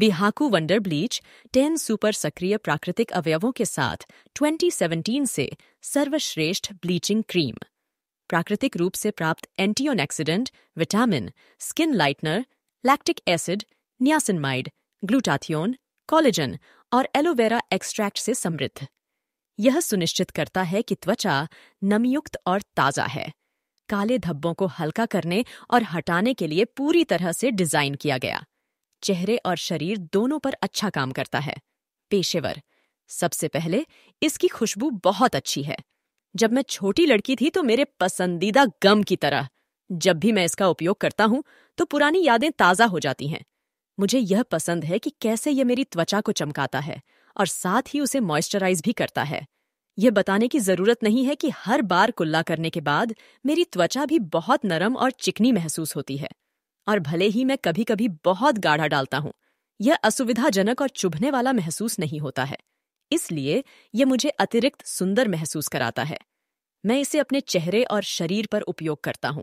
बिहाकू wonder bleach 10 super सक्रिय प्राकृतिक अवयवों के साथ 2017 से सर्वश्रेष्ठ ब्लीचिंग क्रीम प्राकृतिक रूप से प्राप्त antioxidant vitamin skin lightener lactic acid niacinamide glutathione collagen और एलोवेरा एक्सट्रैक्ट से समृद्ध यह सुनिश्चित करता है कि त्वचा नमयुक्त और ताज़ा है काले धब्बों को हल्का करने और हटाने के लिए पूरी तरह से डिज़ाइन किया गया चेहरे और शरीर दोनों पर अच्छा काम करता है पेशेवर सबसे पहले इसकी खुशबू बहुत अच्छी है जब मैं छोटी लड़की थी तो मेरे पसंदीदा गम की तरह जब भी मैं इसका उपयोग करता हूं तो पुरानी यादें ताज़ा हो जाती हैं मुझे यह पसंद है कि कैसे यह मेरी त्वचा को चमकाता है और साथ ही उसे मॉइस्चराइज भी करता है यह बताने की जरूरत नहीं है कि हर बार कुल्ला करने के बाद मेरी त्वचा भी बहुत नरम और चिकनी महसूस होती है और भले ही मैं कभी कभी बहुत गाढ़ा डालता हूँ यह असुविधाजनक और चुभने वाला महसूस नहीं होता है इसलिए यह मुझे अतिरिक्त सुंदर महसूस कराता है मैं इसे अपने चेहरे और शरीर पर उपयोग करता हूं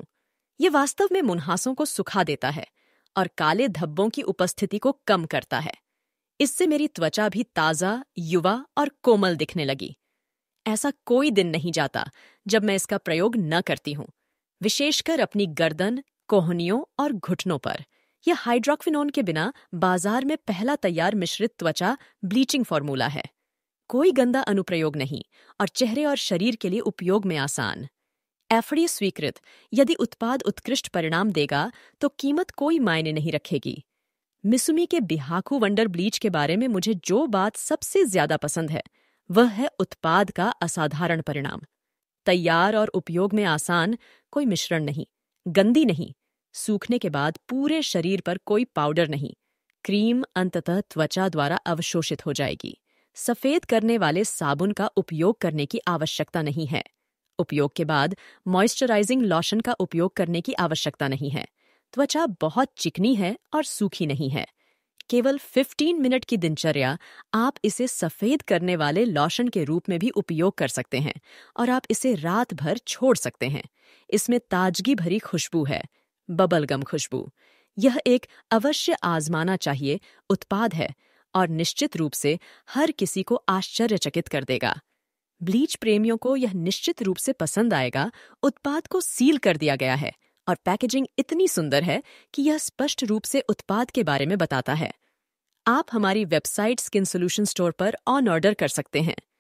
यह वास्तव में मुनहासों को सुखा देता है और काले धब्बों की उपस्थिति को कम करता है इससे मेरी त्वचा भी ताज़ा युवा और कोमल दिखने लगी ऐसा कोई दिन नहीं जाता जब मैं इसका प्रयोग न करती हूं विशेषकर अपनी गर्दन कोहनियों और घुटनों पर यह हाइड्रोक्विनोन के बिना बाजार में पहला तैयार मिश्रित त्वचा ब्लीचिंग फॉर्मूला है कोई गंदा अनुप्रयोग नहीं और चेहरे और शरीर के लिए उपयोग में आसान एफडी स्वीकृत यदि उत्पाद उत्कृष्ट परिणाम देगा तो कीमत कोई मायने नहीं रखेगी मिसुमी के बिहाकू वंडर ब्लीच के बारे में मुझे जो बात सबसे ज्यादा पसंद है वह है उत्पाद का असाधारण परिणाम तैयार और उपयोग में आसान कोई मिश्रण नहीं गंदी नहीं सूखने के बाद पूरे शरीर पर कोई पाउडर नहीं क्रीम अंततः त्वचा द्वारा अवशोषित हो जाएगी सफेद करने वाले साबुन का उपयोग करने की आवश्यकता नहीं है उपयोग के बाद मॉइस्चराइजिंग लोशन का उपयोग करने की आवश्यकता नहीं है त्वचा बहुत चिकनी है और सूखी नहीं है केवल 15 मिनट की दिनचर्या आप इसे सफेद करने वाले लोशन के रूप में भी उपयोग कर सकते हैं और आप इसे रात भर छोड़ सकते हैं इसमें ताजगी भरी खुशबू है बबलगम खुशबू यह एक अवश्य आजमाना चाहिए उत्पाद है और निश्चित रूप से हर किसी को आश्चर्यचकित कर देगा ब्लीच प्रेमियों को यह निश्चित रूप से पसंद आएगा उत्पाद को सील कर दिया गया है और पैकेजिंग इतनी सुंदर है कि यह स्पष्ट रूप से उत्पाद के बारे में बताता है आप हमारी वेबसाइट स्किन सोल्यूशन स्टोर पर ऑन ऑर्डर कर सकते हैं